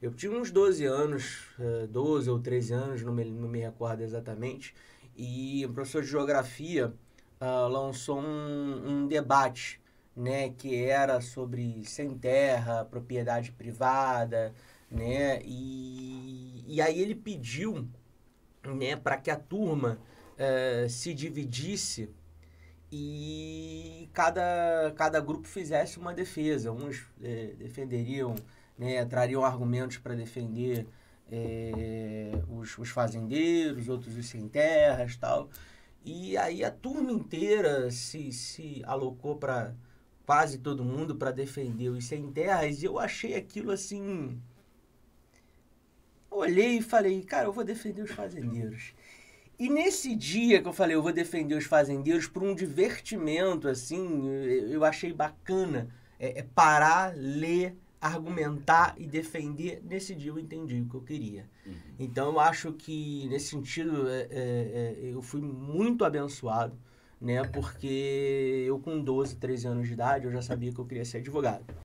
Eu tinha uns 12 anos, 12 é, ou 13 anos, não me, não me recordo exatamente, e o professor de geografia uh, lançou um, um, debate, né, que era sobre sem terra, propriedade privada, né, e, e aí ele pediu, né, para que a turma uh, se dividisse e cada, cada grupo fizesse uma defesa. Uns é, defenderiam né, trariam argumentos para defender é, os, os, fazendeiros, outros os sem terras tal. E aí a turma inteira se, se alocou para quase todo mundo para defender os sem terras e eu achei aquilo assim. olhei e falei, cara, eu vou defender os fazendeiros. E nesse dia que eu falei, eu vou defender os fazendeiros por um divertimento, assim, eu achei bacana é, é parar, ler, argumentar e defender, nesse dia eu entendi o que eu queria. Uhum. Então eu acho que nesse sentido é, é, é eu fui muito abençoado, né? Porque eu com 12, 13 anos de idade eu já sabia que eu queria ser advogado.